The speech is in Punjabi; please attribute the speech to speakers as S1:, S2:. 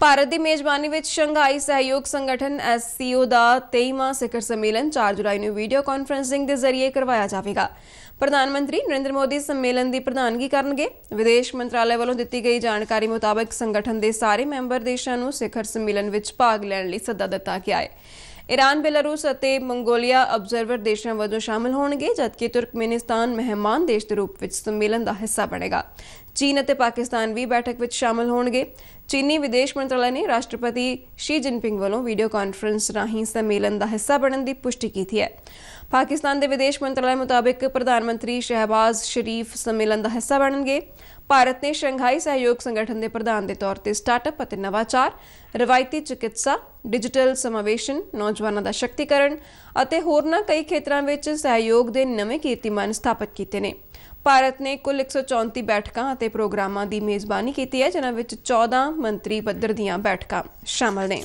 S1: ਭਾਰਤ ਦੀ ਮੇਜ਼ਬਾਨੀ ਵਿੱਚ ਸ਼ੰਘਾਈ ਸਹਿਯੋਗ ਸੰਗਠਨ SCO ਦਾ 23ਵਾਂ ਸਿਖਰ ਸੰਮੇਲਨ 4 ਜੁਲਾਈ ਨੂੰ ਵੀਡੀਓ ਕਾਨਫਰੰਸਿੰਗ ਦੇ ਜ਼ਰੀਏ ਕਰਵਾਇਆ ਜਾਵੇਗਾ ਪ੍ਰਧਾਨ ਮੰਤਰੀ ਨਰਿੰਦਰ ਮੋਦੀ ਸੰਮੇਲਨ ਦੀ ਪ੍ਰਧਾਨਗੀ ਕਰਨਗੇ ਵਿਦੇਸ਼ ਮੰਤਰਾਲੇ ਵੱਲੋਂ ਦਿੱਤੀ ਗਈ ਜਾਣਕਾਰੀ ਮੁਤਾਬਕ ਸੰਗਠਨ ਦੇ ਸਾਰੇ ਮੈਂਬਰ ਦੇਸ਼ਾਂ ਨੂੰ ਸਿਖਰ ਸੰਮੇਲਨ ਵਿੱਚ ਭਾਗ ਲੈਣ ਲਈ ਸੱਦਾ ਦਿੱਤਾ ਗਿਆ ਹੈ ਈਰਾਨ ਬੇਲਾਰੂਸ ਅਤੇ ਮੰਗੋਲੀਆ ਆਬਜ਼ਰਵਰ ਦੇਸ਼ਾਂ ਵਜੋਂ ਸ਼ਾਮਲ ਹੋਣਗੇ ਜਦਕਿ ਤੁਰਕਮੇਨਿਸਤਾਨ ਮਹਿਮਾਨ ਦੇਸ਼ ਦੇ ਰੂਪ ਵਿੱਚ ਸੰਮੇਲਨ ਦਾ ਹਿੱਸਾ ਬਣੇਗਾ ਚੀਨ ਅਤੇ ਪਾਕਿਸਤਾਨ ਵੀ ਬੈਠਕ ਵਿੱਚ ਸ਼ਾਮਲ ਹੋਣਗੇ ਚੀਨੀ ਵਿਦੇਸ਼ ਮੰਤਰਾਲੇ ਨੇ ਰਾਸ਼ਟਰਪਤੀ ਸ਼ੀ ਜਿਨਪਿੰਗ ਵੱਲੋਂ ਵੀਡੀਓ ਕਾਨਫਰੰਸ ਰਾਹੀਂ ਸੰਮੇਲਨ ਦਾ ਹਿੱਸਾ ਬਣਨ ਦੀ ਪੁਸ਼ਟੀ ਕੀਤੀ ਹੈ ਪਾਕਿਸਤਾਨ ਦੇ ਵਿਦੇਸ਼ ਮੰਤਰਾਲੇ ਮੁਤਾਬਕ ਪ੍ਰਧਾਨ ਮੰਤਰੀ ਸ਼ਹਿਬਾਜ਼ ਸ਼ਰੀਫ ਸੰਮੇਲਨ ਦਾ ਹਿੱਸਾ ਬਣਨਗੇ ਭਾਰਤ ਨੇ ਸ਼ੰਘਾਈ ਸਹਿਯੋਗ ਸੰਗਠਨ ਦੇ ਪ੍ਰਧਾਨ ਦੇ ਤੌਰ ਤੇ ਸਟਾਰਟਅਪ ਅਤੇ ਨਵਾਚਾਰ ਰਵਾਇਤੀ ਚਿਕਿਤਸਾ ਡਿਜੀਟਲ ਸਮਾਵੇਸ਼ਨ ਨੌਜਵਾਨਾਂ ਦਾ ਸ਼ਕਤੀਕਰਨ ਅਤੇ ਹੋਰਨਾਂ ਕਈ ਖੇਤਰਾਂ ਵਿੱਚ ਸਹਿਯੋਗ ਦੇ ਨਵੇਂ ਕੀਰਤੀਮਾਨ ਸਥਾਪਿਤ ਕੀਤੇ ਨੇ ਭਾਰਤ ਨੇ ਕੁੱਲ 134 ਬੈਠਕਾਂ ਅਤੇ ਪ੍ਰੋਗਰਾਮਾਂ ਦੀ ਮੇਜ਼ਬਾਨੀ ਕੀਤੀ ਹੈ ਜਿਨ੍ਹਾਂ ਵਿੱਚ 14 ਮੰਤਰੀ ਪੱਧਰ ਦੀਆਂ ਬੈਠਕਾਂ ਸ਼ਾਮਲ ਨੇ